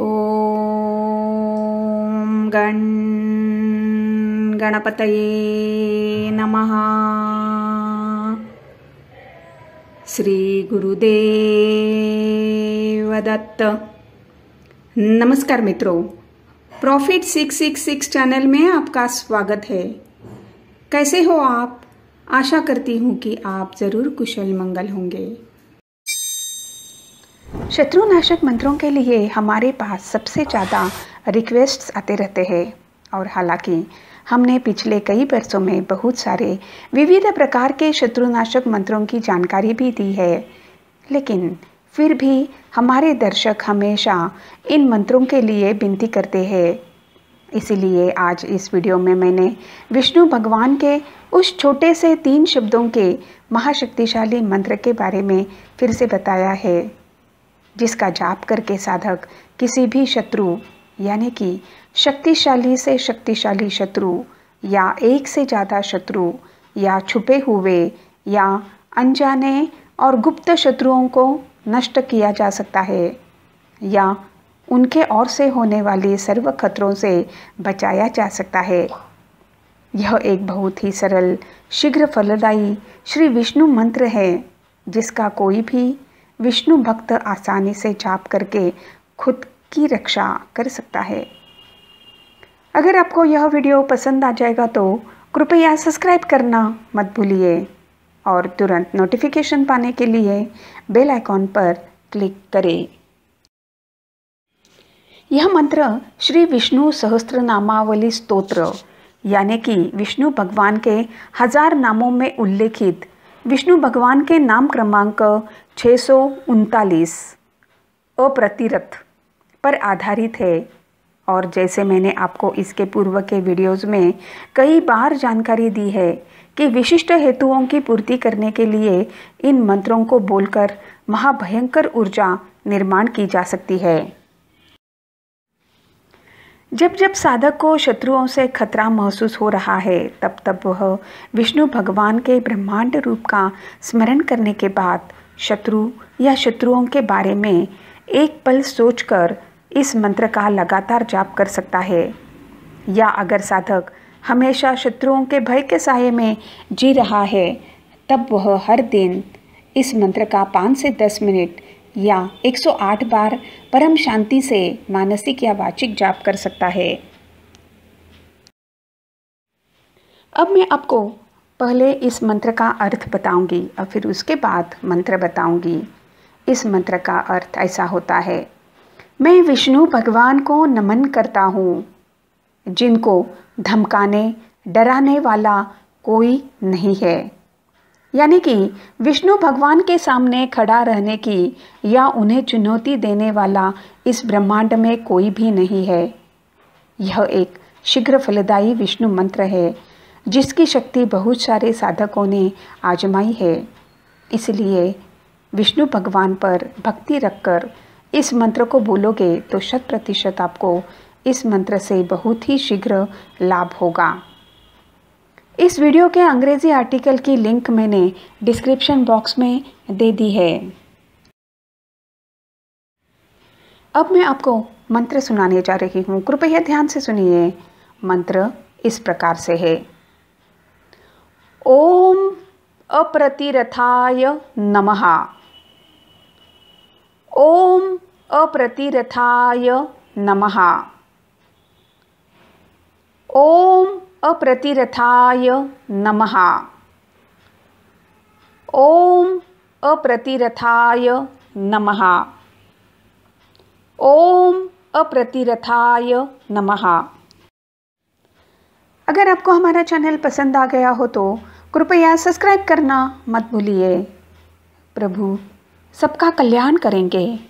ओम गण गणपत नमः श्रीगुरुदेवदत्त नमस्कार मित्रों प्रॉफिट 666 चैनल में आपका स्वागत है कैसे हो आप आशा करती हूँ कि आप ज़रूर कुशल मंगल होंगे शत्रुनाशक मंत्रों के लिए हमारे पास सबसे ज़्यादा रिक्वेस्ट्स आते रहते हैं और हालांकि हमने पिछले कई वर्षों में बहुत सारे विविध प्रकार के शत्रुनाशक मंत्रों की जानकारी भी दी है लेकिन फिर भी हमारे दर्शक हमेशा इन मंत्रों के लिए विनती करते हैं इसीलिए आज इस वीडियो में मैंने विष्णु भगवान के उस छोटे से तीन शब्दों के महाशक्तिशाली मंत्र के बारे में फिर से बताया है जिसका जाप करके साधक किसी भी शत्रु यानी कि शक्तिशाली से शक्तिशाली शत्रु या एक से ज़्यादा शत्रु या छुपे हुए या अनजाने और गुप्त शत्रुओं को नष्ट किया जा सकता है या उनके ओर से होने वाले सर्व खतरों से बचाया जा सकता है यह एक बहुत ही सरल शीघ्र फलदायी श्री विष्णु मंत्र है जिसका कोई भी विष्णु भक्त आसानी से जाप करके खुद की रक्षा कर सकता है अगर आपको यह वीडियो पसंद आ जाएगा तो कृपया सब्सक्राइब करना मत भूलिए और तुरंत नोटिफिकेशन पाने के लिए बेल आइकॉन पर क्लिक करें यह मंत्र श्री विष्णु सहस्त्र नामावली स्त्रोत्र यानी कि विष्णु भगवान के हजार नामों में उल्लेखित विष्णु भगवान के नाम क्रमांक छः सौ उनतालीस अप्रतिरथ पर आधारित है और जैसे मैंने आपको इसके पूर्व के वीडियोस में कई बार जानकारी दी है कि विशिष्ट हेतुओं की पूर्ति करने के लिए इन मंत्रों को बोलकर महाभयंकर ऊर्जा निर्माण की जा सकती है जब जब साधक को शत्रुओं से खतरा महसूस हो रहा है तब तब वह विष्णु भगवान के ब्रह्मांड रूप का स्मरण करने के बाद शत्रु या शत्रुओं के बारे में एक पल सोचकर इस मंत्र का लगातार जाप कर सकता है या अगर साधक हमेशा शत्रुओं के भय के साय में जी रहा है तब वह हर दिन इस मंत्र का पाँच से दस मिनट या 108 बार परम शांति से मानसिक या वाचिक जाप कर सकता है अब मैं आपको पहले इस मंत्र का अर्थ बताऊंगी और फिर उसके बाद मंत्र बताऊंगी इस मंत्र का अर्थ ऐसा होता है मैं विष्णु भगवान को नमन करता हूँ जिनको धमकाने डराने वाला कोई नहीं है यानी कि विष्णु भगवान के सामने खड़ा रहने की या उन्हें चुनौती देने वाला इस ब्रह्मांड में कोई भी नहीं है यह एक शीघ्र फलदायी विष्णु मंत्र है जिसकी शक्ति बहुत सारे साधकों ने आजमाई है इसलिए विष्णु भगवान पर भक्ति रखकर इस मंत्र को बोलोगे तो शत प्रतिशत आपको इस मंत्र से बहुत ही शीघ्र लाभ होगा इस वीडियो के अंग्रेज़ी आर्टिकल की लिंक मैंने डिस्क्रिप्शन बॉक्स में दे दी है अब मैं आपको मंत्र सुनाने जा रही हूँ कृपया ध्यान से सुनिए मंत्र इस प्रकार से है ओम अप्रतिरथाय नमः ओम अप्रतिरथाय नमः ओम अप्रतिरथाय नमः ओम अप्रतिरथाय नमः ओम अप्रतिरथाय नमः अगर आपको हमारा चैनल पसंद आ गया हो तो कृपया सब्सक्राइब करना मत भूलिए प्रभु सबका कल्याण करेंगे